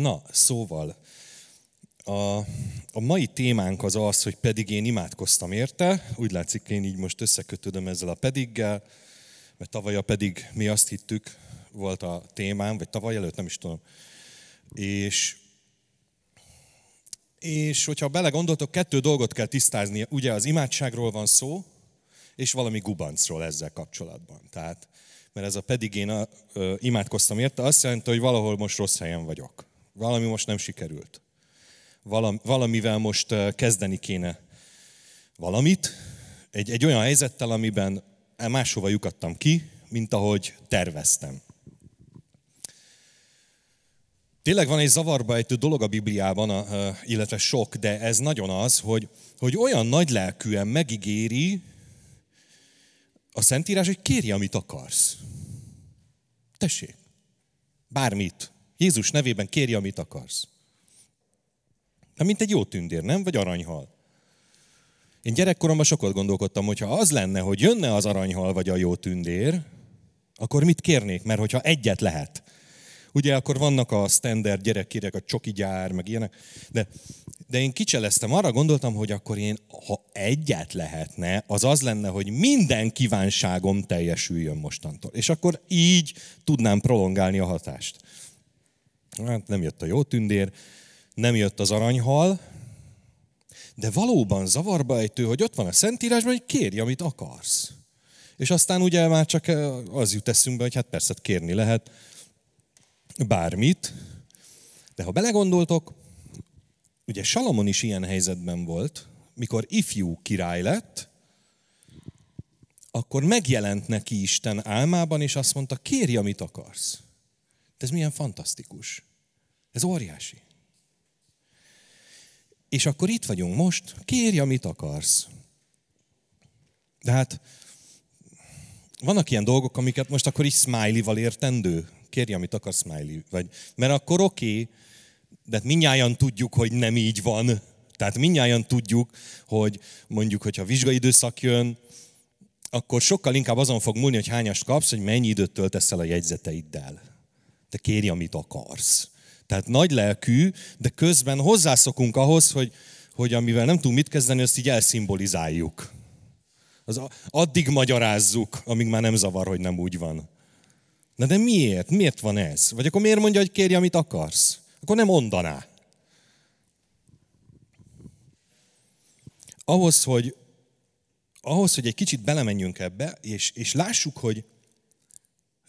Na, szóval, a, a mai témánk az az, hogy pedig én imádkoztam érte. Úgy látszik, én így most összekötödöm ezzel a pediggel, mert tavaly a pedig mi azt hittük, volt a témám, vagy tavaly előtt, nem is tudom. És, és hogyha belegondoltok, kettő dolgot kell tisztázni. Ugye az imádságról van szó, és valami gubancról ezzel kapcsolatban. Tehát, mert ez a pedig én a, ö, imádkoztam érte, azt jelenti, hogy valahol most rossz helyen vagyok valami most nem sikerült. valamivel most kezdeni kéne valamit, egy, egy olyan helyzettel, amiben e, máshova lyukadtam ki, mint ahogy terveztem. Tényleg van egy zavarba egy dolog a Bibliában, illetve sok, de ez nagyon az, hogy, hogy olyan nagylelkűen megígéri a Szentírás, hogy kéri, amit akarsz. Tessék, bármit. Jézus nevében kérje, amit akarsz. Na, mint egy jó tündér, nem? Vagy aranyhal. Én gyerekkoromban sokat gondolkodtam, hogy ha az lenne, hogy jönne az aranyhal vagy a jó tündér, akkor mit kérnék? Mert hogyha egyet lehet. Ugye akkor vannak a standard gyerekkérek, a csoki gyár, meg ilyenek. De, de én kicseleztem, arra gondoltam, hogy akkor én, ha egyet lehetne, az az lenne, hogy minden kívánságom teljesüljön mostantól. És akkor így tudnám prolongálni a hatást. Hát nem jött a jó tündér, nem jött az aranyhal, de valóban zavarba ejtő, hogy ott van a Szentírásban, hogy kérj, amit akarsz. És aztán ugye már csak eh, az jut eszünkbe, hogy hát persze hát kérni lehet bármit, de ha belegondoltok, ugye Salamon is ilyen helyzetben volt, mikor ifjú király lett, akkor megjelent neki Isten álmában, és azt mondta, kérj, amit akarsz ez milyen fantasztikus. Ez óriási. És akkor itt vagyunk most, kérj, amit akarsz. De hát vannak ilyen dolgok, amiket most akkor is smiley-val értendő. Kérj, amit akarsz, smiley. Vagy, mert akkor oké, okay, de hát minnyáján tudjuk, hogy nem így van. Tehát minnyáján tudjuk, hogy mondjuk, hogyha vizsgai időszak jön, akkor sokkal inkább azon fog múlni, hogy hányast kapsz, hogy mennyi időt töltesz el a jegyzeteiddel. Te kérj, amit akarsz. Tehát nagy lelkű, de közben hozzászokunk ahhoz, hogy, hogy amivel nem tudunk mit kezdeni, azt így elszimbolizáljuk. Az addig magyarázzuk, amíg már nem zavar, hogy nem úgy van. Na de miért? Miért van ez? Vagy akkor miért mondja, hogy kérj, amit akarsz? Akkor nem mondaná. Ahhoz, hogy, ahhoz, hogy egy kicsit belemenjünk ebbe, és, és lássuk, hogy,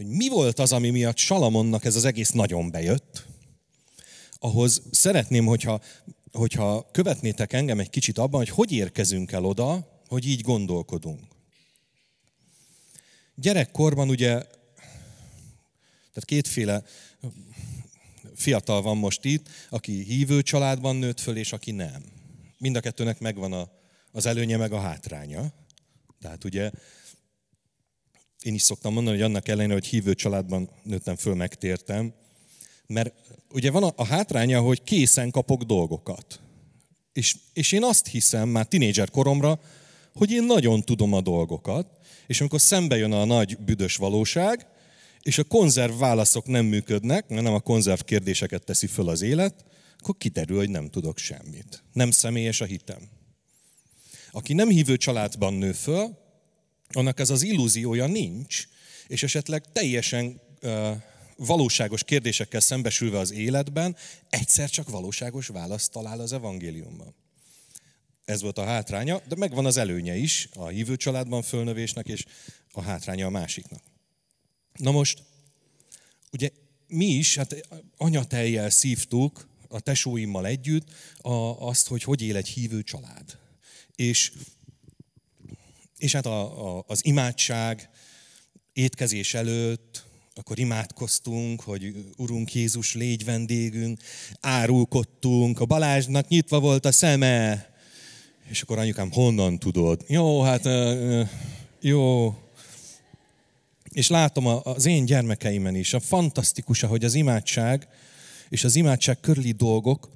hogy mi volt az, ami miatt Salamonnak ez az egész nagyon bejött, ahhoz szeretném, hogyha, hogyha követnétek engem egy kicsit abban, hogy hogy érkezünk el oda, hogy így gondolkodunk. Gyerekkorban ugye, tehát kétféle fiatal van most itt, aki hívő családban nőtt föl, és aki nem. Mind a kettőnek megvan a, az előnye, meg a hátránya. Tehát ugye én is szoktam mondani, hogy annak ellenére, hogy hívő családban nőttem föl, megtértem. Mert ugye van a, a hátránya, hogy készen kapok dolgokat. És, és én azt hiszem már tinédzser koromra, hogy én nagyon tudom a dolgokat, és amikor szembe jön a nagy büdös valóság, és a konzerv válaszok nem működnek, mert nem a konzerv kérdéseket teszi föl az élet, akkor kiderül, hogy nem tudok semmit. Nem személyes a hitem. Aki nem hívő családban nő föl, annak ez az illúziója nincs, és esetleg teljesen valóságos kérdésekkel szembesülve az életben, egyszer csak valóságos választ talál az evangéliumban. Ez volt a hátránya, de megvan az előnye is a hívő családban fölnövésnek, és a hátránya a másiknak. Na most, ugye mi is, hát anyatejjel szívtuk a tesóimmal együtt a, azt, hogy hogy él egy hívő család. És és hát a, a, az imádság étkezés előtt, akkor imádkoztunk, hogy Urunk Jézus, légy vendégünk, árulkodtunk, a Balázsnak nyitva volt a szeme, és akkor anyukám, honnan tudod? Jó, hát jó. És látom az én gyermekeimen is, a fantasztikus, hogy az imádság és az imádság körüli dolgok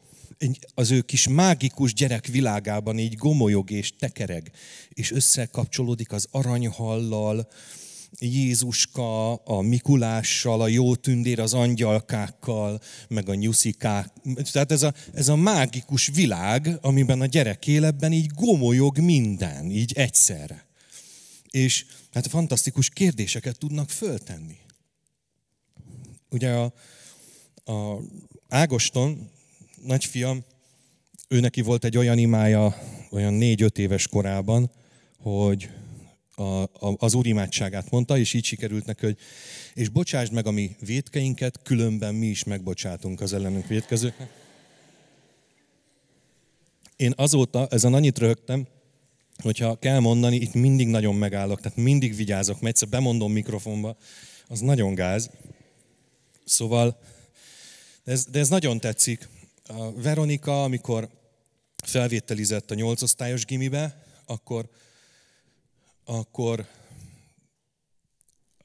az ő kis mágikus gyerekvilágában így gomolyog és tekereg, és összekapcsolódik az aranyhallal, Jézuska, a Mikulással, a jó tündér az angyalkákkal, meg a nyuszikák. Tehát ez a, ez a mágikus világ, amiben a gyerek életben így gomolyog minden, így egyszerre. És hát fantasztikus kérdéseket tudnak föltenni. Ugye a, a Ágoston nagyfiam, ő neki volt egy olyan imája, olyan négy-öt éves korában, hogy a, a, az úr imádságát mondta, és így sikerült neki, hogy és bocsásd meg a mi védkeinket, különben mi is megbocsátunk az ellenünk védkezőknek. Én azóta ezen annyit röhögtem, hogyha kell mondani, itt mindig nagyon megállok, tehát mindig vigyázok, mert egyszer bemondom mikrofonba, az nagyon gáz. Szóval, de ez, de ez nagyon tetszik, a Veronika, amikor felvételizett a nyolcosztályos gimibe, akkor, akkor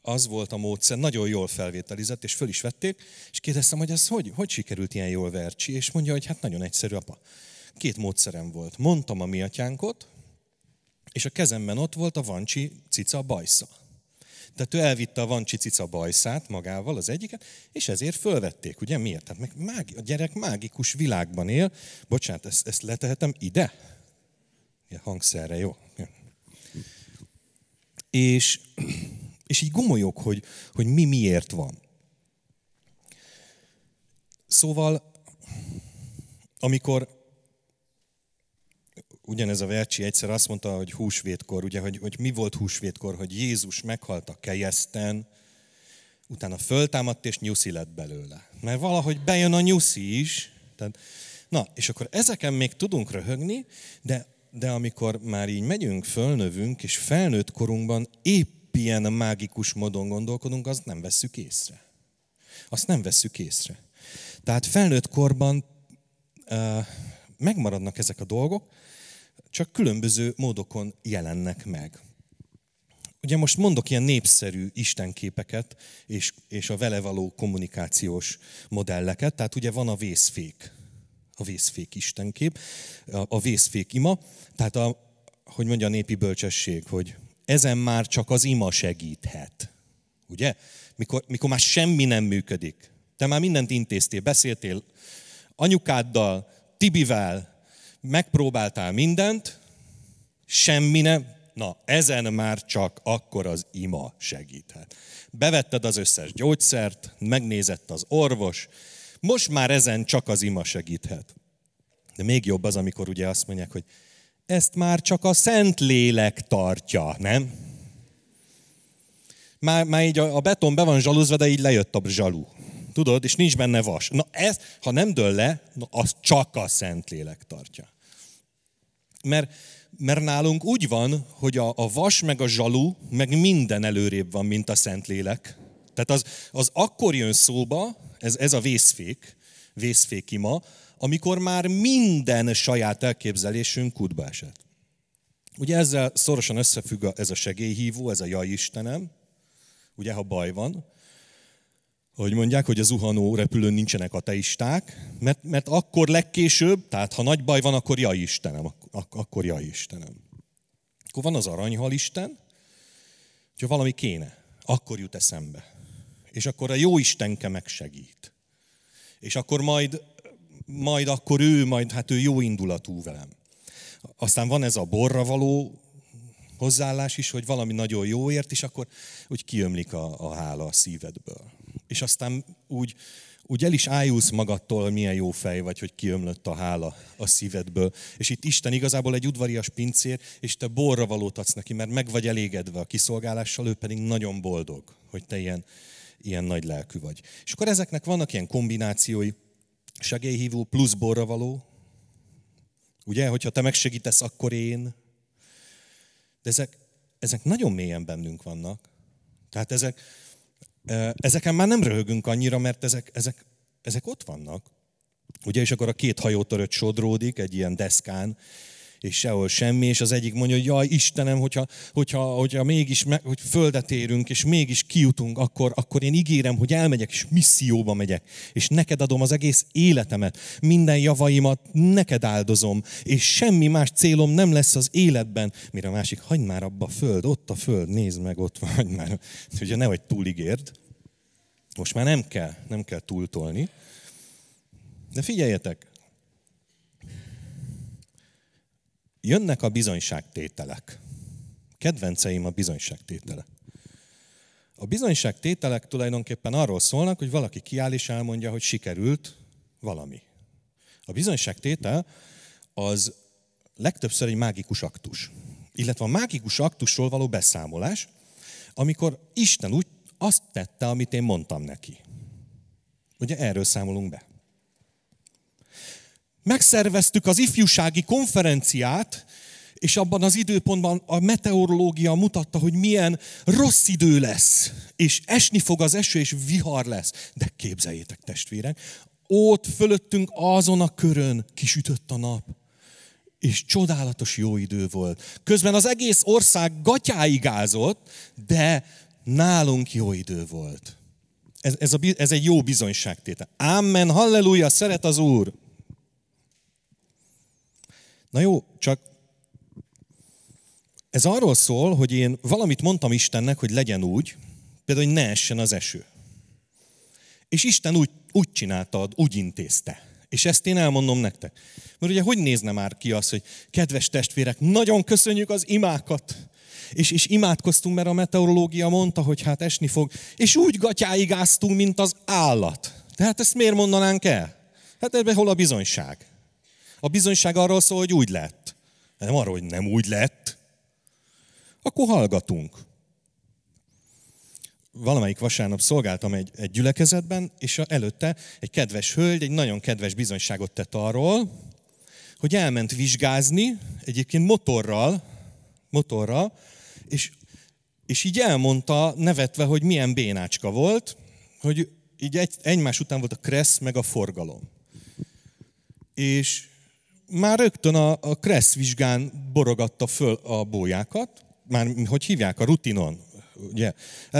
az volt a módszer, nagyon jól felvételizett, és föl is vették, és kérdeztem, hogy ez hogy, hogy sikerült ilyen jól vercsi, és mondja, hogy hát nagyon egyszerű, apa. Két módszerem volt. Mondtam a mi atyánkot, és a kezemben ott volt a vancsi cica bajsza. Tehát ő elvitte a van cicica bajszát magával, az egyiket, és ezért fölvették. Ugye miért? Tehát meg mági, a gyerek mágikus világban él. Bocsánat, ezt, ezt letehetem ide? Ja, hangszerre, jó. Ja. És, és így gomolyog, hogy, hogy mi miért van. Szóval, amikor ugyanez a vercsi egyszer azt mondta, hogy húsvétkor, ugye, hogy, hogy mi volt húsvétkor, hogy Jézus meghalt a kejeszten, utána föltámadt és nyuszi lett belőle. Mert valahogy bejön a nyuszi is. Tehát, na, és akkor ezeken még tudunk röhögni, de, de amikor már így megyünk, fölnövünk, és felnőtt korunkban épp ilyen mágikus módon gondolkodunk, azt nem vesszük észre. Azt nem vesszük észre. Tehát felnőtt korban uh, megmaradnak ezek a dolgok, csak különböző módokon jelennek meg. Ugye most mondok ilyen népszerű istenképeket és, és a vele való kommunikációs modelleket, tehát ugye van a vészfék, a vészfék istenkép, a, a vészfék ima, tehát a, hogy mondja a népi bölcsesség, hogy ezen már csak az ima segíthet. Ugye? Mikor, mikor már semmi nem működik. Te már mindent intéztél, beszéltél anyukáddal, Tibivel, megpróbáltál mindent, semmi nem, na ezen már csak akkor az ima segíthet. Bevetted az összes gyógyszert, megnézett az orvos, most már ezen csak az ima segíthet. De még jobb az, amikor ugye azt mondják, hogy ezt már csak a szent lélek tartja, nem? Már, már így a, a beton be van zsaluzva, de így lejött a zsalú tudod, és nincs benne vas. Na ez, ha nem dől le, na az csak a Szentlélek tartja. Mert, mert nálunk úgy van, hogy a, a vas meg a zsalú, meg minden előrébb van, mint a Szentlélek. Tehát az, az akkor jön szóba, ez, ez a vészfék, vészfék ima, amikor már minden saját elképzelésünk kutba esett. Ugye ezzel szorosan összefügg a, ez a segélyhívó, ez a jaj Istenem, ugye ha baj van, hogy mondják, hogy a zuhanó repülőn nincsenek ateisták, mert, mert akkor legkésőbb, tehát ha nagy baj van, akkor jaj Istenem, akkor, akkor jaj Istenem. Akkor van az aranyhal Isten, hogyha valami kéne, akkor jut eszembe. És akkor a jó Istenke megsegít. És akkor majd, majd akkor ő, majd hát ő jó indulatú velem. Aztán van ez a borra való hozzáállás is, hogy valami nagyon jóért, és akkor úgy kiömlik a, a hála a szívedből és aztán úgy, úgy el is ájulsz magadtól, milyen jó fej vagy, hogy kiömlött a hála a szívedből. És itt Isten igazából egy udvarias pincér, és te borra valót adsz neki, mert meg vagy elégedve a kiszolgálással, ő pedig nagyon boldog, hogy te ilyen, ilyen nagy lelkű vagy. És akkor ezeknek vannak ilyen kombinációi, segélyhívó plusz borra való, ugye, hogyha te megsegítesz, akkor én. De ezek, ezek nagyon mélyen bennünk vannak. Tehát ezek, Ezeken már nem röhögünk annyira, mert ezek, ezek, ezek ott vannak. Ugye, és akkor a két hajótörött sodródik egy ilyen deszkán, és sehol semmi, és az egyik mondja, hogy jaj Istenem, hogyha, hogyha, hogyha mégis me, hogy földet érünk, és mégis kijutunk, akkor, akkor én ígérem, hogy elmegyek, és misszióba megyek, és neked adom az egész életemet, minden javaimat neked áldozom, és semmi más célom nem lesz az életben, mire a másik, hagyd már abba a föld, ott a föld, nézd meg, ott van, hagyd már. Ugye túl túligérd, most már nem kell, nem kell túltolni. De figyeljetek, Jönnek a bizonyságtételek. Kedvenceim a bizonyságtételek. A bizonyságtételek tulajdonképpen arról szólnak, hogy valaki kiáll és elmondja, hogy sikerült valami. A bizonyságtétel az legtöbbször egy mágikus aktus, illetve a mágikus aktusról való beszámolás, amikor Isten úgy azt tette, amit én mondtam neki. Ugye erről számolunk be megszerveztük az ifjúsági konferenciát, és abban az időpontban a meteorológia mutatta, hogy milyen rossz idő lesz, és esni fog az eső, és vihar lesz. De képzeljétek, testvérek, ott fölöttünk azon a körön kisütött a nap, és csodálatos jó idő volt. Közben az egész ország gatyáigázott, de nálunk jó idő volt. Ez, ez, a, ez egy jó bizonyságtétel. Amen, halleluja, szeret az Úr! Na jó, csak ez arról szól, hogy én valamit mondtam Istennek, hogy legyen úgy, például, hogy ne essen az eső. És Isten úgy, úgy csinálta, úgy intézte. És ezt én elmondom nektek. Mert ugye hogy nézne már ki az, hogy kedves testvérek, nagyon köszönjük az imákat. És, és imádkoztunk, mert a meteorológia mondta, hogy hát esni fog. És úgy gatyáigáztunk, mint az állat. Tehát ezt miért mondanánk el? Hát ebben hol a bizonyság? A bizonyság arról szól, hogy úgy lett. Nem arról, hogy nem úgy lett. Akkor hallgatunk. Valamelyik vasárnap szolgáltam egy, egy gyülekezetben, és előtte egy kedves hölgy egy nagyon kedves bizonyságot tett arról, hogy elment vizsgázni, egyébként motorral, motorral, és, és így elmondta nevetve, hogy milyen bénácska volt, hogy így egy, egymás után volt a kressz meg a forgalom. És már rögtön a, a Kressz vizsgán borogatta föl a bójákat, már hogy hívják, a rutinon. Ugye?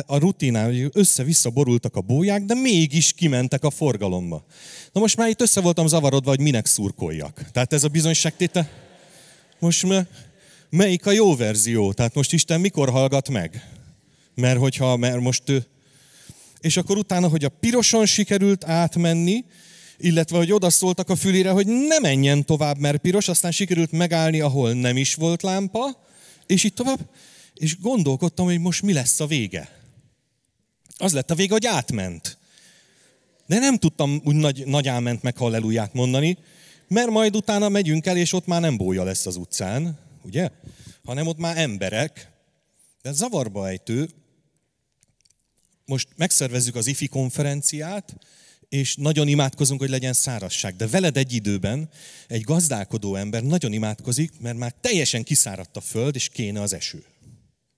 A rutinán össze-vissza borultak a bóják, de mégis kimentek a forgalomba. Na most már itt össze voltam zavarodva, hogy minek szurkoljak. Tehát ez a bizonyságtétel... Most már melyik a jó verzió? Tehát most Isten mikor hallgat meg? Mert hogyha, mert most ő... És akkor utána, hogy a piroson sikerült átmenni, illetve hogy odaszóltak a fülére, hogy ne menjen tovább, mert piros, aztán sikerült megállni, ahol nem is volt lámpa, és így tovább, és gondolkodtam, hogy most mi lesz a vége. Az lett a vége, hogy átment. De nem tudtam úgy nagy, nagy áment meg halleluját mondani, mert majd utána megyünk el, és ott már nem bója lesz az utcán, ugye? Hanem ott már emberek. De zavarba ejtő, most megszervezzük az IFI konferenciát, és nagyon imádkozunk, hogy legyen szárazság. De veled egy időben egy gazdálkodó ember nagyon imádkozik, mert már teljesen kiszáradt a föld, és kéne az eső.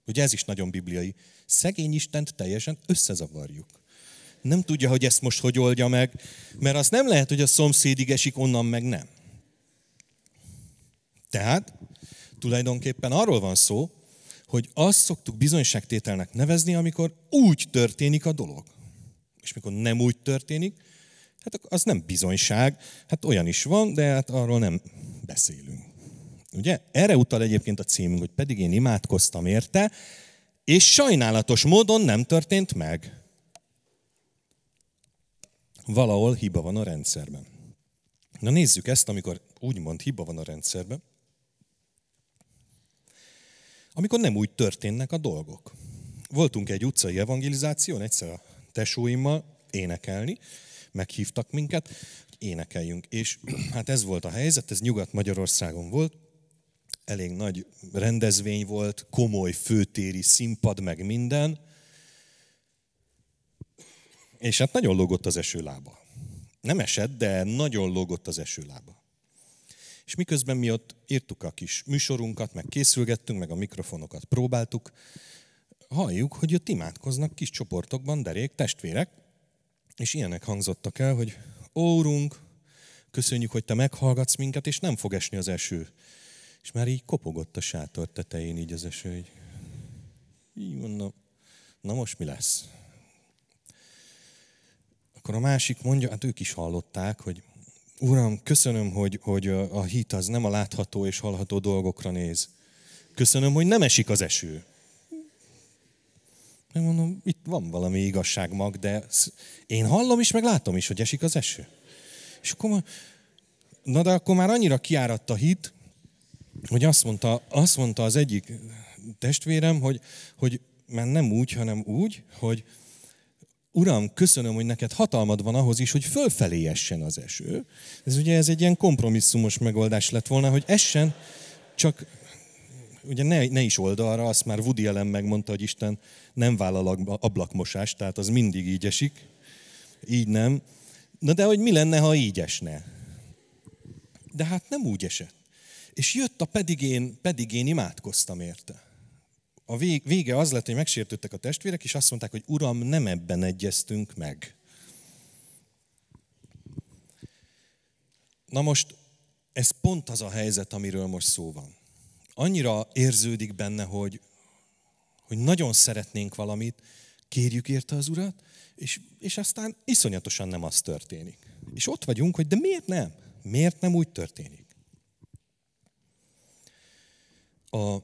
Ugye ez is nagyon bibliai. Szegény Istent teljesen összezavarjuk. Nem tudja, hogy ezt most hogy oldja meg, mert azt nem lehet, hogy a szomszédig esik, onnan meg nem. Tehát tulajdonképpen arról van szó, hogy azt szoktuk bizonyságtételnek nevezni, amikor úgy történik a dolog és mikor nem úgy történik, hát az nem bizonyság, hát olyan is van, de hát arról nem beszélünk. Ugye? Erre utal egyébként a címünk, hogy pedig én imádkoztam érte, és sajnálatos módon nem történt meg. Valahol hiba van a rendszerben. Na nézzük ezt, amikor úgymond hiba van a rendszerben. Amikor nem úgy történnek a dolgok. Voltunk egy utcai evangelizáción, egyszer a tesóimmal énekelni, meghívtak minket, hogy énekeljünk. És hát ez volt a helyzet, ez Nyugat-Magyarországon volt, elég nagy rendezvény volt, komoly főtéri színpad, meg minden. És hát nagyon lógott az esőlába. Nem esett, de nagyon lógott az esőlába. És miközben mi ott írtuk a kis műsorunkat, meg készülgettünk, meg a mikrofonokat próbáltuk, halljuk, hogy ott imádkoznak kis csoportokban derék, testvérek, és ilyenek hangzottak el, hogy Órunk, köszönjük, hogy te meghallgatsz minket, és nem fog esni az eső. És már így kopogott a sátor tetején így az eső, így, így mondom, na most mi lesz? Akkor a másik mondja, hát ők is hallották, hogy Uram, köszönöm, hogy, hogy a hit az nem a látható és hallható dolgokra néz. Köszönöm, hogy nem esik az eső. Meg mondom, itt van valami igazság mag, de én hallom is, meg látom is, hogy esik az eső. És akkor már, na de akkor már annyira kiáradt a hit, hogy azt mondta, azt mondta az egyik testvérem, hogy, hogy már nem úgy, hanem úgy, hogy Uram, köszönöm, hogy neked hatalmad van ahhoz is, hogy fölfelé essen az eső. Ez ugye ez egy ilyen kompromisszumos megoldás lett volna, hogy essen, csak ugye ne, ne is oldalra, azt már Woody Allen megmondta, hogy Isten nem vállal ablakmosást, tehát az mindig így esik, így nem. Na de hogy mi lenne, ha így esne? De hát nem úgy esett. És jött a pedig én, pedig én imádkoztam érte. A vége az lett, hogy megsértődtek a testvérek, és azt mondták, hogy Uram, nem ebben egyeztünk meg. Na most, ez pont az a helyzet, amiről most szó van annyira érződik benne, hogy, hogy nagyon szeretnénk valamit, kérjük érte az Urat, és, és aztán iszonyatosan nem az történik. És ott vagyunk, hogy de miért nem? Miért nem úgy történik? A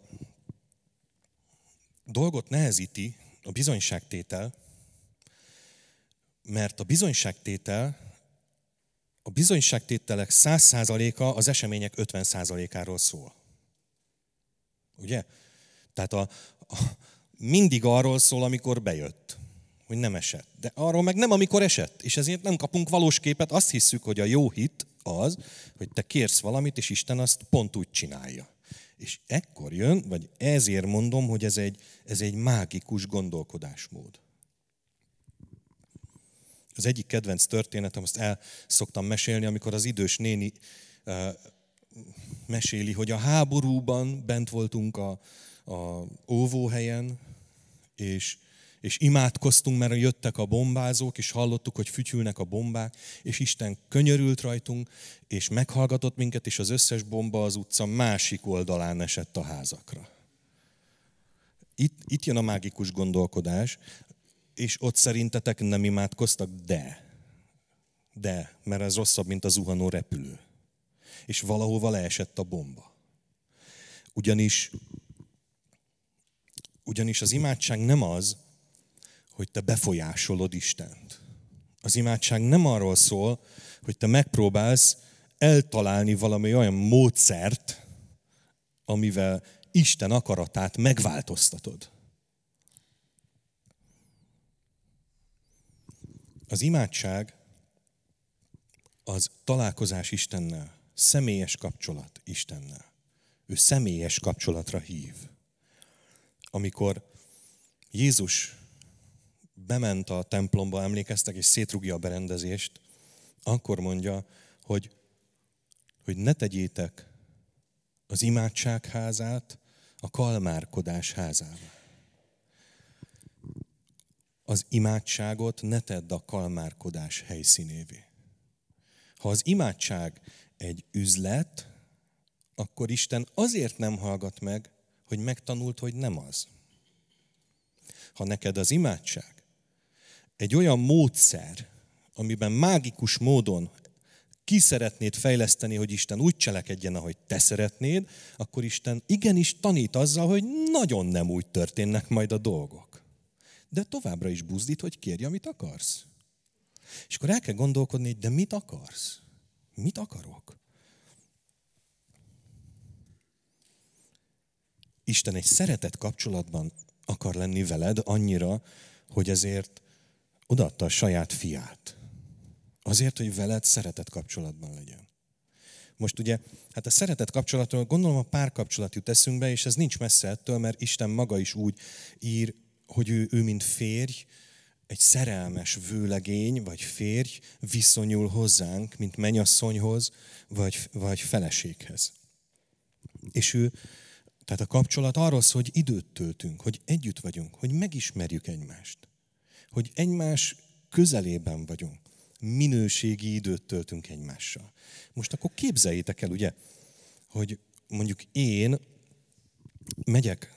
dolgot nehezíti a bizonyságtétel, mert a bizonyságtétel, a bizonyságtételek 100%-a az események 50%-áról szól. Ugye? Tehát a, a, mindig arról szól, amikor bejött, hogy nem esett. De arról meg nem, amikor esett. És ezért nem kapunk valós képet. Azt hisszük, hogy a jó hit az, hogy te kérsz valamit, és Isten azt pont úgy csinálja. És ekkor jön, vagy ezért mondom, hogy ez egy, ez egy mágikus gondolkodásmód. Az egyik kedvenc történetem, azt el szoktam mesélni, amikor az idős néni meséli, hogy a háborúban bent voltunk a, a óvóhelyen, és, és imádkoztunk, mert jöttek a bombázók, és hallottuk, hogy fütyülnek a bombák, és Isten könyörült rajtunk, és meghallgatott minket, és az összes bomba az utca másik oldalán esett a házakra. Itt, itt jön a mágikus gondolkodás, és ott szerintetek nem imádkoztak, de. De, mert ez rosszabb, mint a zuhanó repülő és valahova leesett a bomba. Ugyanis, ugyanis az imádság nem az, hogy te befolyásolod Istent. Az imádság nem arról szól, hogy te megpróbálsz eltalálni valami olyan módszert, amivel Isten akaratát megváltoztatod. Az imádság az találkozás Istennel személyes kapcsolat Istennel. Ő személyes kapcsolatra hív. Amikor Jézus bement a templomba, emlékeztek, és szétrugja a berendezést, akkor mondja, hogy, hogy ne tegyétek az imádságházát a kalmárkodás házával. Az imádságot ne tedd a kalmárkodás helyszínévé. Ha az imádság egy üzlet, akkor Isten azért nem hallgat meg, hogy megtanult, hogy nem az. Ha neked az imádság egy olyan módszer, amiben mágikus módon ki szeretnéd fejleszteni, hogy Isten úgy cselekedjen, ahogy te szeretnéd, akkor Isten igenis tanít azzal, hogy nagyon nem úgy történnek majd a dolgok. De továbbra is buzdít, hogy kérj, amit akarsz. És akkor el kell gondolkodni, hogy de mit akarsz? Mit akarok? Isten egy szeretett kapcsolatban akar lenni veled annyira, hogy ezért odaadta a saját fiát. Azért, hogy veled szeretett kapcsolatban legyen. Most ugye, hát a szeretett kapcsolatról gondolom a párkapcsolat jut eszünkbe, és ez nincs messze ettől, mert Isten maga is úgy ír, hogy ő, ő mint férj, egy szerelmes vőlegény vagy férj viszonyul hozzánk, mint menyasszonyhoz vagy, vagy feleséghez. És ő, tehát a kapcsolat arról szól, hogy időt töltünk, hogy együtt vagyunk, hogy megismerjük egymást, hogy egymás közelében vagyunk, minőségi időt töltünk egymással. Most akkor képzeljétek el, ugye, hogy mondjuk én megyek,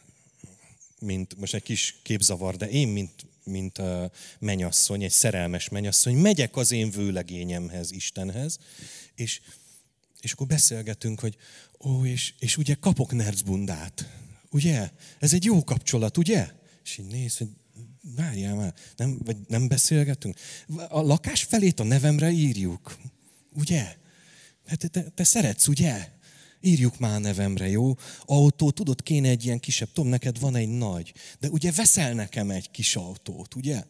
mint most egy kis képzavar, de én, mint mint a menyasszony, egy szerelmes menyasszony, megyek az én vőlegényemhez, Istenhez, és, és akkor beszélgetünk, hogy ó, és, és ugye kapok nercbundát, ugye? Ez egy jó kapcsolat, ugye? És így néz, hogy várjál már, nem, vagy nem beszélgetünk. A lakás felét a nevemre írjuk, ugye? Hát te, te szeretsz, ugye? Írjuk már a nevemre, jó? Autó, tudod, kéne egy ilyen kisebb. tudom, neked van egy nagy. De ugye veszel nekem egy kis autót, ugye?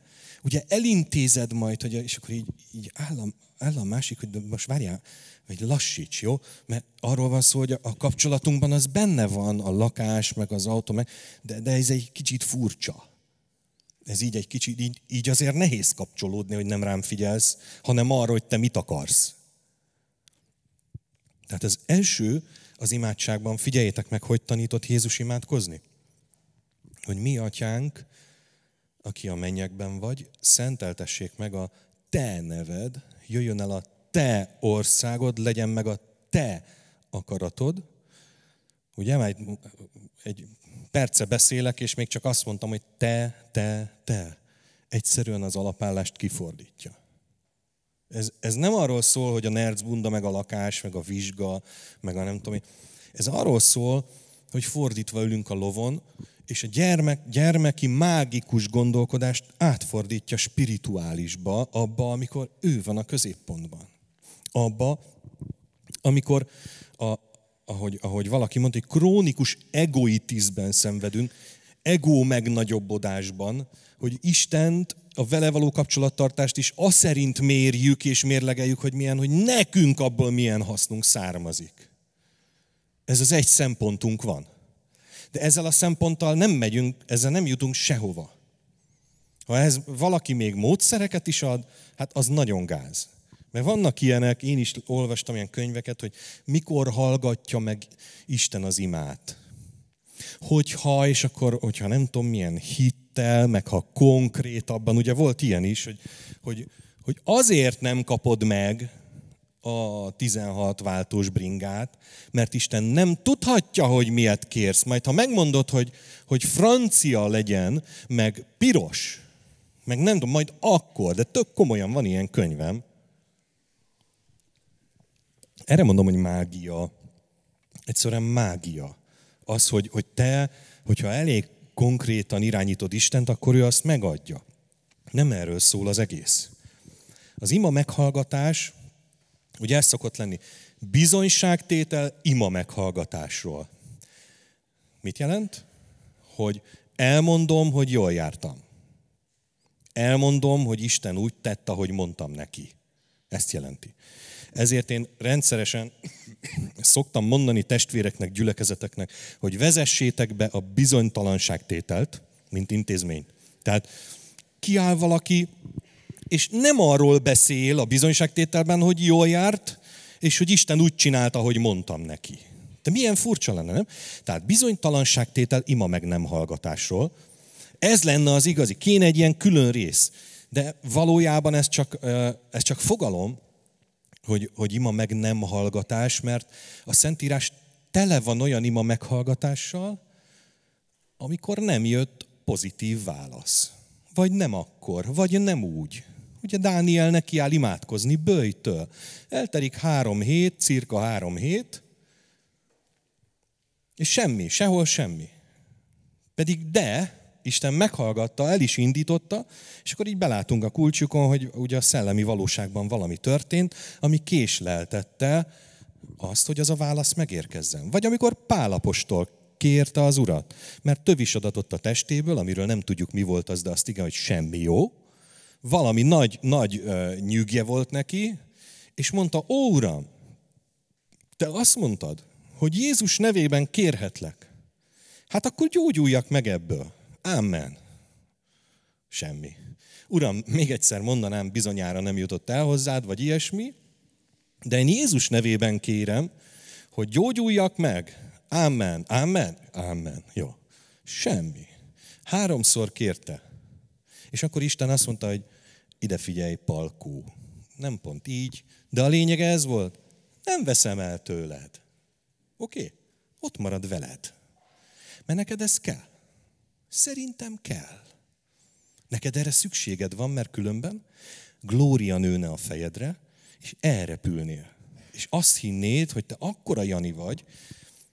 Ugye elintézed majd, hogy, és akkor így, így áll, a, áll a másik, hogy most várjál, vagy lassíts, jó? Mert arról van szó, hogy a kapcsolatunkban az benne van, a lakás, meg az autó, meg, de, de ez egy kicsit furcsa. Ez így egy kicsit, így, így azért nehéz kapcsolódni, hogy nem rám figyelsz, hanem arra, hogy te mit akarsz. Tehát az első, az imádságban. Figyeljétek meg, hogy tanított Jézus imádkozni. Hogy mi, atyánk, aki a mennyekben vagy, szenteltessék meg a te neved, jöjjön el a te országod, legyen meg a te akaratod. Ugye, már egy, egy perce beszélek, és még csak azt mondtam, hogy te, te, te. Egyszerűen az alapállást kifordítja. Ez, ez nem arról szól, hogy a nerc bunda, meg a lakás, meg a vizsga, meg a nem tudom én. Ez arról szól, hogy fordítva ülünk a lovon, és a gyermek, gyermeki mágikus gondolkodást átfordítja spirituálisba, abba, amikor ő van a középpontban. Abba, amikor, a, ahogy, ahogy valaki mondta, hogy krónikus egoitizben szenvedünk, ego megnagyobbodásban, hogy Istent a vele való kapcsolattartást is aszerint mérjük és mérlegeljük, hogy milyen, hogy nekünk abból milyen hasznunk származik. Ez az egy szempontunk van. De ezzel a szemponttal nem megyünk, ezzel nem jutunk sehova. Ha ez valaki még módszereket is ad, hát az nagyon gáz. Mert vannak ilyenek, én is olvastam ilyen könyveket, hogy mikor hallgatja meg Isten az imát. Hogyha, és akkor, hogyha nem tudom milyen hit, hittel, meg ha konkrétabban, ugye volt ilyen is, hogy, hogy, hogy azért nem kapod meg a 16 váltós bringát, mert Isten nem tudhatja, hogy miért kérsz. Majd ha megmondod, hogy, hogy francia legyen, meg piros, meg nem tudom, majd akkor, de tök komolyan van ilyen könyvem. Erre mondom, hogy mágia. Egyszerűen mágia. Az, hogy, hogy te, hogyha elég konkrétan irányítod Istent, akkor ő azt megadja. Nem erről szól az egész. Az ima meghallgatás, ugye ez szokott lenni, bizonyságtétel ima meghallgatásról. Mit jelent? Hogy elmondom, hogy jól jártam. Elmondom, hogy Isten úgy tett, ahogy mondtam neki. Ezt jelenti. Ezért én rendszeresen szoktam mondani testvéreknek, gyülekezeteknek, hogy vezessétek be a bizonytalanságtételt, mint intézmény. Tehát kiáll valaki, és nem arról beszél a bizonyságtételben, hogy jól járt, és hogy Isten úgy csinálta, ahogy mondtam neki. De milyen furcsa lenne, nem? Tehát bizonytalanságtétel ima meg nem hallgatásról. Ez lenne az igazi. Kéne egy ilyen külön rész. De valójában ez csak, ez csak fogalom, hogy, hogy ima meg nem hallgatás, mert a Szentírás tele van olyan ima meghallgatással, amikor nem jött pozitív válasz. Vagy nem akkor, vagy nem úgy. Ugye Dániel áll imádkozni bőjtől. Elterik három hét, cirka három hét, és semmi, sehol semmi. Pedig de, Isten meghallgatta, el is indította, és akkor így belátunk a kulcsukon, hogy ugye a szellemi valóságban valami történt, ami késleltette azt, hogy az a válasz megérkezzen. Vagy amikor Pálapostól kérte az urat, mert tövis adatott a testéből, amiről nem tudjuk mi volt az, de azt igen, hogy semmi jó, valami nagy, nagy ö, nyűgje volt neki, és mondta, ó uram, te azt mondtad, hogy Jézus nevében kérhetlek. Hát akkor gyógyuljak meg ebből. Amen. Semmi. Uram, még egyszer mondanám, bizonyára nem jutott el hozzád, vagy ilyesmi, de én Jézus nevében kérem, hogy gyógyuljak meg. Amen, amen, amen. Jó. Semmi. Háromszor kérte. És akkor Isten azt mondta, hogy ide figyelj, palkó. Nem pont így, de a lényeg ez volt. Nem veszem el tőled. Oké? Okay? Ott marad veled. Mert neked ez kell. Szerintem kell. Neked erre szükséged van, mert különben glória nőne a fejedre, és elrepülnél. És azt hinnéd, hogy te akkora Jani vagy,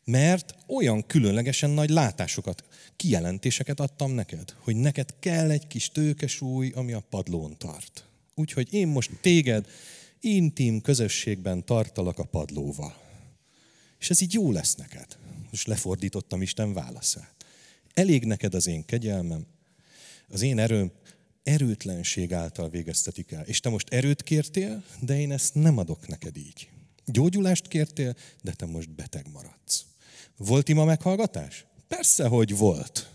mert olyan különlegesen nagy látásokat, kijelentéseket adtam neked, hogy neked kell egy kis tőkesúly, ami a padlón tart. Úgyhogy én most téged intim közösségben tartalak a padlóval. És ez így jó lesz neked. Most lefordítottam Isten válaszát. Elég neked az én kegyelmem, az én erőm erőtlenség által végeztetik el. És te most erőt kértél, de én ezt nem adok neked így. Gyógyulást kértél, de te most beteg maradsz. Volt ima meghallgatás? Persze, hogy volt.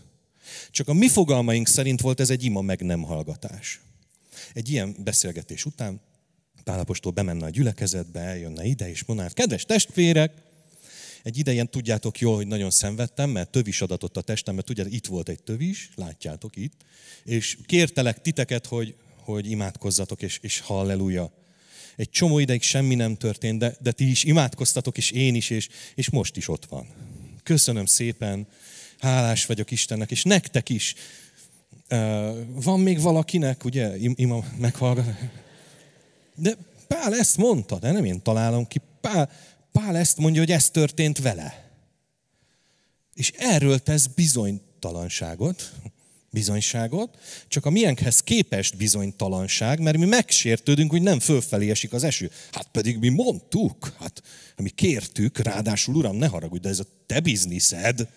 Csak a mi fogalmaink szerint volt ez egy ima meg nem hallgatás. Egy ilyen beszélgetés után Pálapostól bemenne a gyülekezetbe, eljönne ide, és mondaná, kedves testvérek, egy idején tudjátok jól, hogy nagyon szenvedtem, mert tövis adatott a testem, mert tudjátok, itt volt egy tövis, látjátok itt, és kértelek titeket, hogy, hogy imádkozzatok, és, és halleluja. Egy csomó ideig semmi nem történt, de, de ti is imádkoztatok, és én is, és, és most is ott van. Köszönöm szépen, hálás vagyok Istennek, és nektek is. Van még valakinek, ugye, ima meghallgat. De Pál ezt mondta, de nem én találom ki. Pál, Pál ezt mondja, hogy ez történt vele. És erről tesz bizonytalanságot, bizonyságot, csak a miénkhez képest bizonytalanság, mert mi megsértődünk, hogy nem fölfelé esik az eső. Hát pedig mi mondtuk, hát mi kértük, ráadásul uram, ne haragudj, de ez a te bizniszed.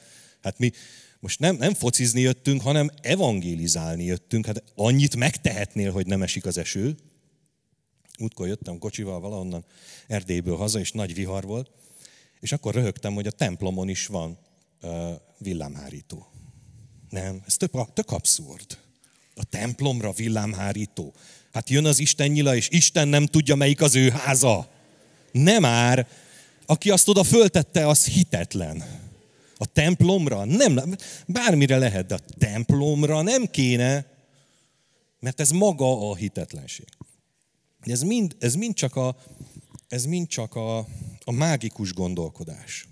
Hát mi most nem, nem focizni jöttünk, hanem evangélizálni jöttünk. Hát annyit megtehetnél, hogy nem esik az eső. Útkor jöttem kocsival valahonnan Erdélyből haza, és nagy vihar volt, és akkor röhögtem, hogy a templomon is van villámhárító. Nem, ez tök, tök abszurd. A templomra villámhárító. Hát jön az Isten nyila, és Isten nem tudja, melyik az ő háza. Nem már. Aki azt oda föltette, az hitetlen. A templomra nem, bármire lehet, de a templomra nem kéne, mert ez maga a hitetlenség látni. Ez mind, ez mind csak, a, ez mind csak a, a mágikus gondolkodás.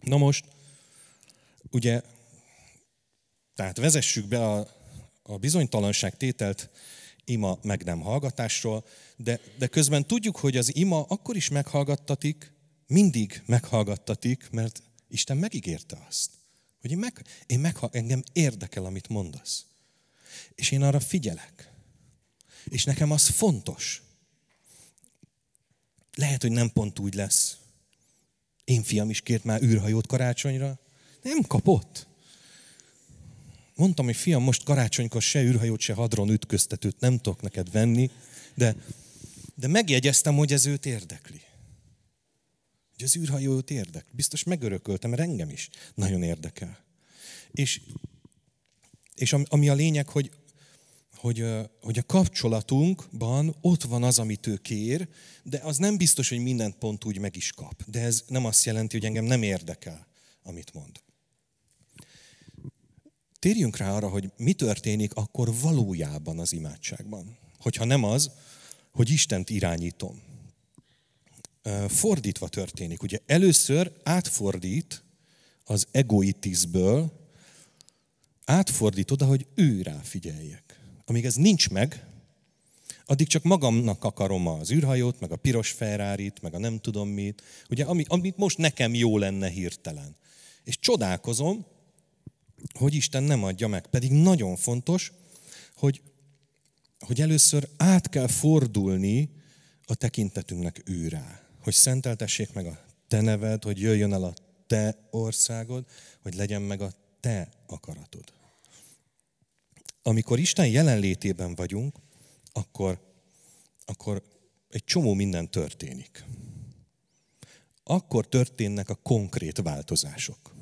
Na most, ugye, tehát vezessük be a, a bizonytalanság tételt ima meg nem hallgatásról, de, de közben tudjuk, hogy az ima akkor is meghallgattatik, mindig meghallgattatik, mert Isten megígérte azt, hogy én, meg, én megha, engem érdekel, amit mondasz. És én arra figyelek. És nekem az fontos lehet, hogy nem pont úgy lesz. Én fiam is kért már űrhajót karácsonyra. Nem kapott. Mondtam, hogy fiam, most karácsonykor se űrhajót, se hadron ütköztetőt nem tudok neked venni, de, de megjegyeztem, hogy ez őt érdekli. Hogy az űrhajót érdekli. Biztos megörököltem, mert engem is nagyon érdekel. És, és ami a lényeg, hogy hogy, hogy a kapcsolatunkban ott van az, amit ő kér, de az nem biztos, hogy mindent pont úgy meg is kap. De ez nem azt jelenti, hogy engem nem érdekel, amit mond. Térjünk rá arra, hogy mi történik akkor valójában az imádságban. Hogyha nem az, hogy Istent irányítom. Fordítva történik. Ugye először átfordít az egoitizből, átfordít oda, hogy ő rá figyeljek amíg ez nincs meg, addig csak magamnak akarom az űrhajót, meg a piros ferrari meg a nem tudom mit, ugye, ami, amit most nekem jó lenne hirtelen. És csodálkozom, hogy Isten nem adja meg. Pedig nagyon fontos, hogy, hogy először át kell fordulni a tekintetünknek őrá. Hogy szenteltessék meg a te neved, hogy jöjjön el a te országod, hogy legyen meg a te akaratod amikor Isten jelenlétében vagyunk, akkor, akkor egy csomó minden történik. Akkor történnek a konkrét változások.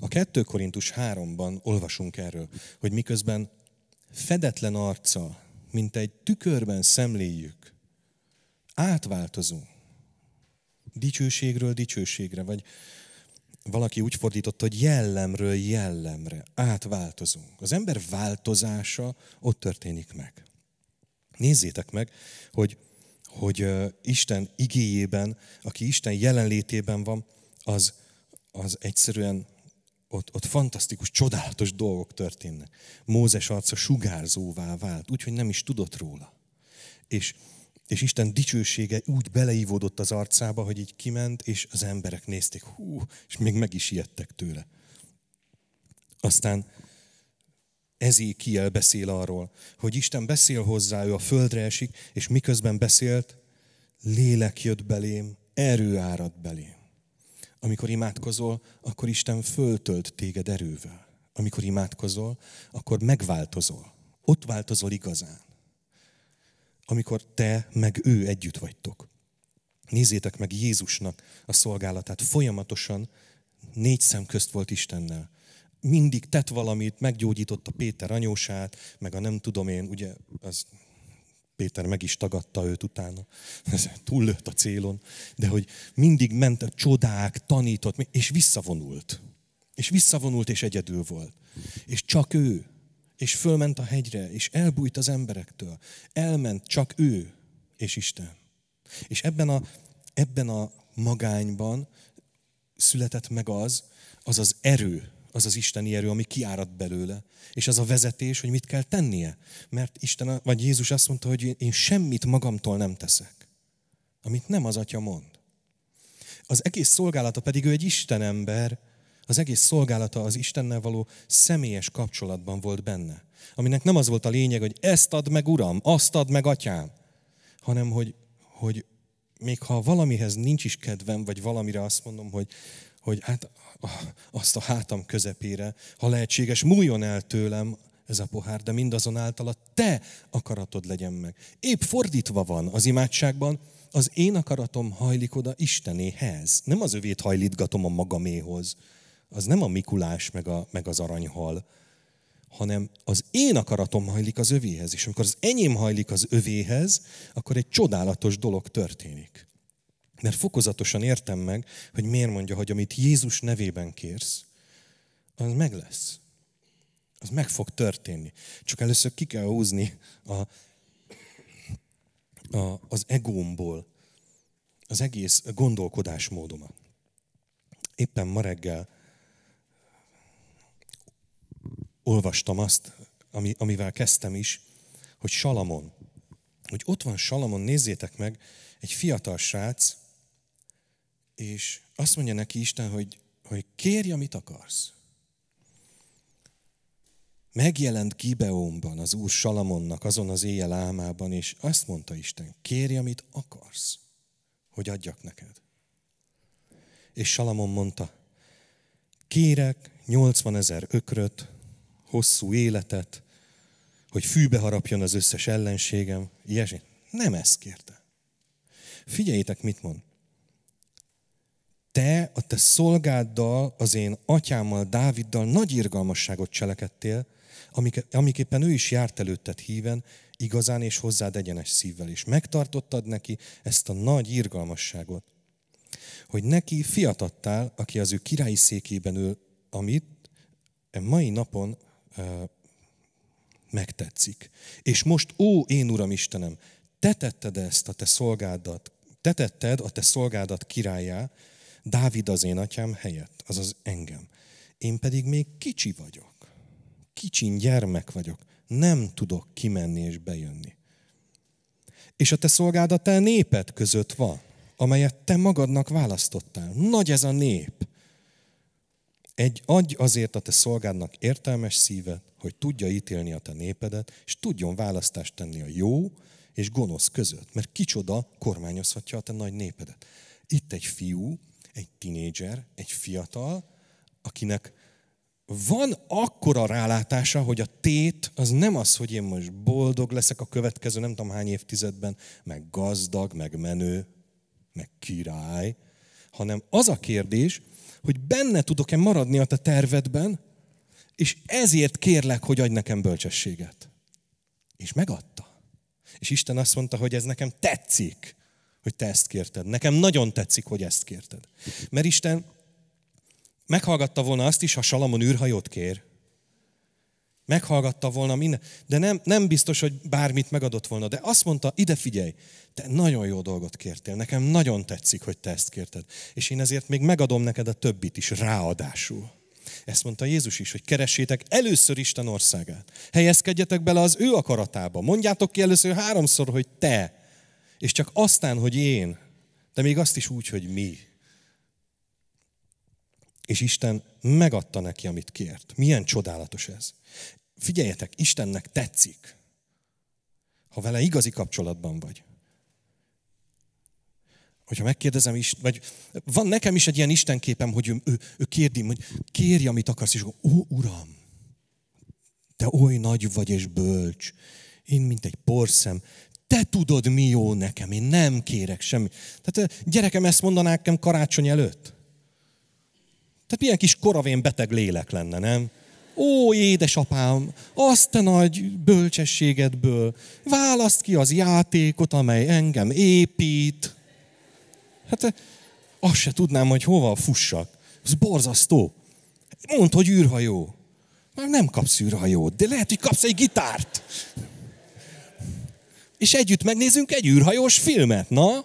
A 2 Korintus 3-ban olvasunk erről, hogy miközben fedetlen arca, mint egy tükörben szemléljük, átváltozunk dicsőségről dicsőségre, vagy valaki úgy fordította, hogy jellemről jellemre átváltozunk. Az ember változása ott történik meg. Nézzétek meg, hogy, hogy Isten igéjében, aki Isten jelenlétében van, az, az egyszerűen ott, ott fantasztikus, csodálatos dolgok történnek. Mózes arca sugárzóvá vált, úgyhogy nem is tudott róla. És és Isten dicsősége úgy beleívódott az arcába, hogy így kiment, és az emberek nézték, hú, és még meg is ijedtek tőle. Aztán Ezékiel beszél arról, hogy Isten beszél hozzá, ő a földre esik, és miközben beszélt, lélek jött belém, erő árad belém. Amikor imádkozol, akkor Isten föltölt téged erővel. Amikor imádkozol, akkor megváltozol. Ott változol igazán amikor te meg ő együtt vagytok. Nézzétek meg Jézusnak a szolgálatát. Folyamatosan négy szem közt volt Istennel. Mindig tett valamit, meggyógyította Péter anyósát, meg a nem tudom én, ugye az Péter meg is tagadta őt utána, túllőtt a célon, de hogy mindig ment a csodák, tanított, és visszavonult. És visszavonult, és egyedül volt. És csak ő, és fölment a hegyre, és elbújt az emberektől. Elment csak ő és Isten. És ebben a, ebben a magányban született meg az, az az erő, az az isteni erő, ami kiárad belőle, és az a vezetés, hogy mit kell tennie. Mert Isten, vagy Jézus azt mondta, hogy én semmit magamtól nem teszek, amit nem az Atya mond. Az egész szolgálata pedig ő egy Isten ember, az egész szolgálata az Istennel való személyes kapcsolatban volt benne. Aminek nem az volt a lényeg, hogy ezt ad meg Uram, azt ad meg Atyám, hanem hogy, hogy még ha valamihez nincs is kedvem, vagy valamire azt mondom, hogy, hogy hát azt a hátam közepére, ha lehetséges, múljon el tőlem ez a pohár, de mindazonáltal a te akaratod legyen meg. Épp fordítva van az imádságban, az én akaratom hajlik oda Istenéhez. Nem az övét hajlítgatom a magaméhoz, az nem a Mikulás meg, a, meg az aranyhal, hanem az én akaratom hajlik az övéhez. És amikor az enyém hajlik az övéhez, akkor egy csodálatos dolog történik. Mert fokozatosan értem meg, hogy miért mondja, hogy amit Jézus nevében kérsz, az meg lesz. Az meg fog történni. Csak először ki kell húzni a, a, az egómból az egész gondolkodásmódomat. Éppen ma reggel olvastam azt, ami, amivel kezdtem is, hogy Salamon. Hogy ott van Salamon, nézzétek meg, egy fiatal srác, és azt mondja neki Isten, hogy, hogy kérj, amit akarsz. Megjelent Gibeonban az úr Salamonnak azon az éjjel álmában, és azt mondta Isten, kérj, amit akarsz, hogy adjak neked. És Salamon mondta, kérek 80 ezer ökröt, hosszú életet, hogy fűbe harapjon az összes ellenségem, ilyesmi. Nem ezt kérte. Figyeljétek, mit mond. Te a te szolgáddal, az én atyámmal, Dáviddal nagy irgalmasságot cselekedtél, amik, amiképpen ő is járt előtted híven, igazán és hozzád egyenes szívvel, és megtartottad neki ezt a nagy irgalmasságot, hogy neki fiatattál, aki az ő királyi székében ül, amit e mai napon megtetszik. És most, ó, én Uram Istenem, te tetted ezt a te szolgádat, te tetted a te szolgádat királyá, Dávid az én atyám helyett, azaz engem. Én pedig még kicsi vagyok. Kicsin gyermek vagyok. Nem tudok kimenni és bejönni. És a te szolgádat te néped között van, amelyet te magadnak választottál. Nagy ez a nép. Egy, adj azért a te szolgádnak értelmes szívet, hogy tudja ítélni a te népedet, és tudjon választást tenni a jó és gonosz között, mert kicsoda kormányozhatja a te nagy népedet. Itt egy fiú, egy tinédzser, egy fiatal, akinek van akkora rálátása, hogy a tét az nem az, hogy én most boldog leszek a következő nem tudom hány évtizedben, meg gazdag, meg menő, meg király, hanem az a kérdés, hogy benne tudok-e maradni a te tervedben, és ezért kérlek, hogy adj nekem bölcsességet. És megadta. És Isten azt mondta, hogy ez nekem tetszik, hogy te ezt kérted. Nekem nagyon tetszik, hogy ezt kérted. Mert Isten meghallgatta volna azt is, ha Salamon űrhajót kér meghallgatta volna minden, de nem, nem biztos, hogy bármit megadott volna. De azt mondta, ide figyelj, te nagyon jó dolgot kértél, nekem nagyon tetszik, hogy te ezt kérted. És én ezért még megadom neked a többit is ráadásul. Ezt mondta Jézus is, hogy keressétek először Isten országát. Helyezkedjetek bele az ő akaratába. Mondjátok ki először háromszor, hogy te, és csak aztán, hogy én, de még azt is úgy, hogy mi. És Isten megadta neki, amit kért. Milyen csodálatos ez. Figyeljetek, Istennek tetszik, ha vele igazi kapcsolatban vagy. Hogyha megkérdezem, Isten, vagy van nekem is egy ilyen Isten képem, hogy ő, ő, ő kérdi, hogy kérj, amit akarsz, és akkor, ó, Uram, te oly nagy vagy és bölcs, én mint egy porszem, te tudod, mi jó nekem, én nem kérek semmit. Tehát gyerekem ezt mondanák nekem karácsony előtt. Tehát milyen kis koravén beteg lélek lenne, nem? Ó, édesapám, azt te nagy bölcsességedből választ ki az játékot, amely engem épít. Hát azt se tudnám, hogy hova fussak. Ez borzasztó. Mondd, hogy űrhajó. Már nem kapsz űrhajót, de lehet, hogy kapsz egy gitárt. És együtt megnézünk egy űrhajós filmet, na?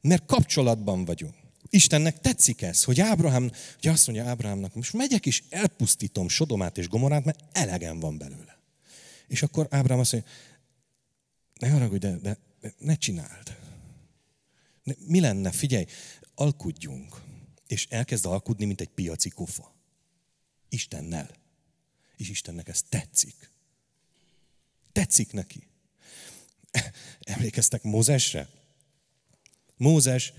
Mert kapcsolatban vagyunk. Istennek tetszik ez, hogy Ábrahám, hogy azt mondja Ábrahámnak, most megyek és elpusztítom Sodomát és Gomorát, mert elegem van belőle. És akkor Ábrahám azt mondja, ne haragudj, de, de, de ne csináld. Ne, mi lenne, figyelj, alkudjunk. És elkezd alkudni, mint egy piaci kofa. Istennel. És Istennek ez tetszik. Tetszik neki. Emlékeztek Mózesre? Mózes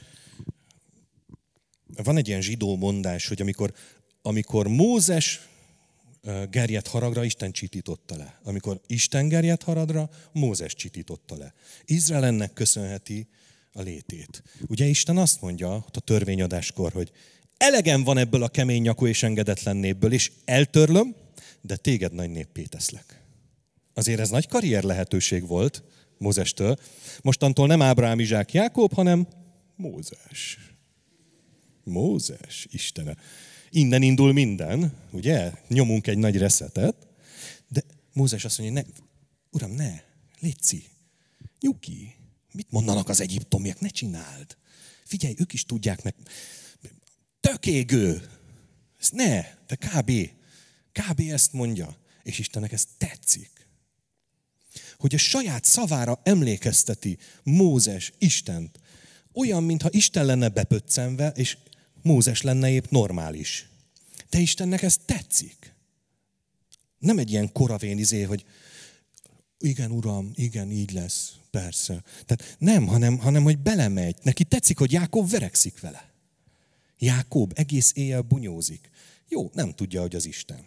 van egy ilyen zsidó mondás, hogy amikor, amikor Mózes gerjedt haragra, Isten csitította le. Amikor Isten gerjedt haragra, Mózes csitította le. Izrael ennek köszönheti a létét. Ugye Isten azt mondja ott a törvényadáskor, hogy elegem van ebből a kemény nyakú és engedetlen népből, és eltörlöm, de téged nagy néppé teszlek. Azért ez nagy karrier lehetőség volt Mózestől. Mostantól nem Ábrám, Izsák, Jákob, hanem Mózes. Mózes, Istene. Innen indul minden, ugye? Nyomunk egy nagy reszetet, de Mózes azt mondja, ne, uram, ne, léci, nyugi, mit mondanak az egyiptomiak, ne csináld. Figyelj, ők is tudják meg. Tökégő, ez ne, de kb. Kb. ezt mondja, és Istennek ez tetszik. Hogy a saját szavára emlékezteti Mózes Istent. Olyan, mintha Isten lenne bepöccenve, és Mózes lenne épp normális. De Istennek ez tetszik. Nem egy ilyen koravén izé, hogy igen, uram, igen, így lesz, persze. Tehát nem, hanem, hanem hogy belemegy. Neki tetszik, hogy Jákob verekszik vele. Jákob egész éjjel bunyózik. Jó, nem tudja, hogy az Isten.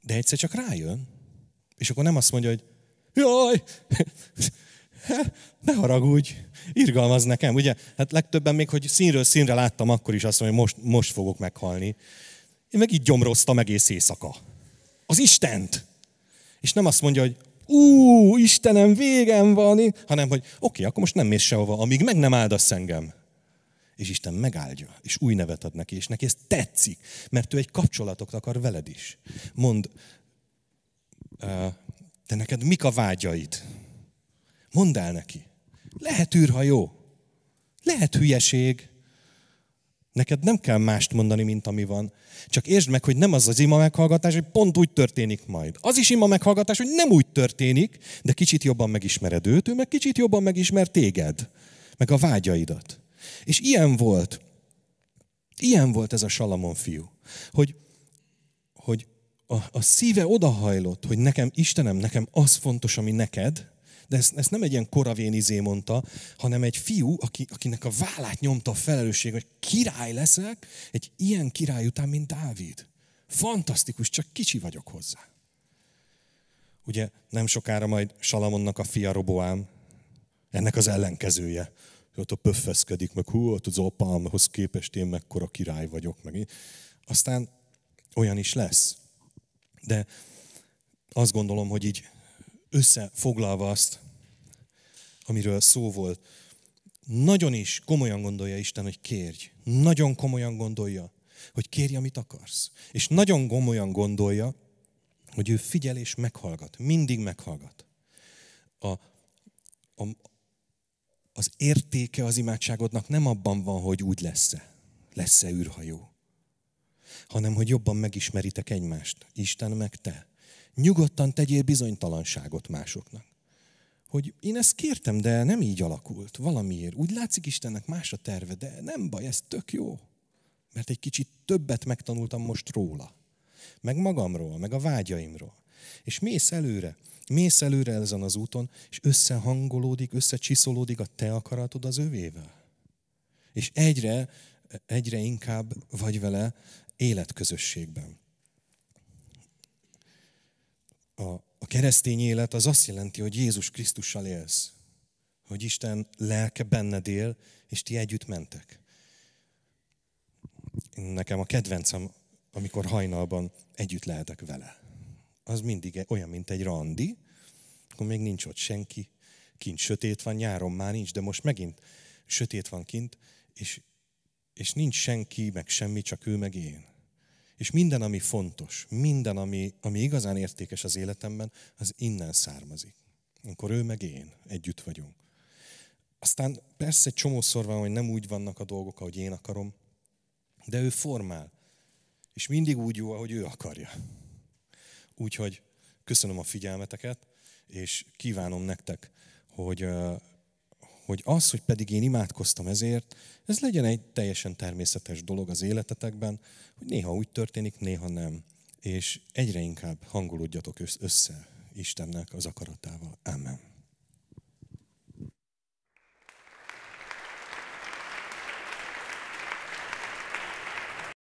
De egyszer csak rájön, és akkor nem azt mondja, hogy jaj, ne haragudj, irgalmaz nekem, ugye? Hát legtöbben még, hogy színről színre láttam, akkor is azt mondja, hogy most, most fogok meghalni. Én meg így gyomroztam egész éjszaka. Az Istent! És nem azt mondja, hogy ú, Istenem, végem van, hanem, hogy oké, okay, akkor most nem mész sehova, amíg meg nem áldasz engem. És Isten megáldja, és új nevet ad neki, és neki ez tetszik, mert ő egy kapcsolatot akar veled is. Mond, te neked mik a vágyaid? Mondd el neki. Lehet űrhajó. Lehet hülyeség. Neked nem kell mást mondani, mint ami van. Csak értsd meg, hogy nem az az ima meghallgatás, hogy pont úgy történik majd. Az is ima meghallgatás, hogy nem úgy történik, de kicsit jobban megismered őt, ő meg kicsit jobban megismer téged, meg a vágyaidat. És ilyen volt, ilyen volt ez a Salamon fiú, hogy, hogy a, a szíve odahajlott, hogy nekem, Istenem, nekem az fontos, ami neked, de ezt, ezt nem egy ilyen izé mondta, hanem egy fiú, aki, akinek a vállát nyomta a felelősség, hogy király leszek, egy ilyen király után, mint Dávid. Fantasztikus, csak kicsi vagyok hozzá. Ugye nem sokára majd Salamonnak a fia Roboám, ennek az ellenkezője. Ott a pöffeszkedik, meg hú, ott az apámhoz képest én mekkora király vagyok. Meg. Aztán olyan is lesz. De azt gondolom, hogy így összefoglalva azt, amiről szó volt. Nagyon is komolyan gondolja Isten, hogy kérj. Nagyon komolyan gondolja, hogy kérj, amit akarsz. És nagyon komolyan gondolja, hogy ő figyel és meghallgat. Mindig meghallgat. A, a, az értéke az imádságodnak nem abban van, hogy úgy lesz-e, lesz-e űrhajó, hanem hogy jobban megismeritek egymást, Isten meg te nyugodtan tegyél bizonytalanságot másoknak. Hogy én ezt kértem, de nem így alakult. Valamiért. Úgy látszik Istennek más a terve, de nem baj, ez tök jó. Mert egy kicsit többet megtanultam most róla. Meg magamról, meg a vágyaimról. És mész előre, mész előre ezen az úton, és összehangolódik, összecsiszolódik a te akaratod az övével. És egyre, egyre inkább vagy vele életközösségben a, a keresztény élet az azt jelenti, hogy Jézus Krisztussal élsz. Hogy Isten lelke benned él, és ti együtt mentek. Nekem a kedvencem, amikor hajnalban együtt lehetek vele. Az mindig e- olyan, mint egy randi, akkor még nincs ott senki, kint sötét van, nyáron már nincs, de most megint sötét van kint, és, és nincs senki, meg semmi, csak ő, meg én. És minden, ami fontos, minden, ami, ami igazán értékes az életemben, az innen származik. Amikor ő meg én együtt vagyunk. Aztán persze csomószor van, hogy nem úgy vannak a dolgok, ahogy én akarom, de ő formál. És mindig úgy jó, ahogy ő akarja. Úgyhogy köszönöm a figyelmeteket, és kívánom nektek, hogy hogy az, hogy pedig én imádkoztam ezért, ez legyen egy teljesen természetes dolog az életetekben, hogy néha úgy történik, néha nem. És egyre inkább hangolódjatok össze Istennek az akaratával. Amen.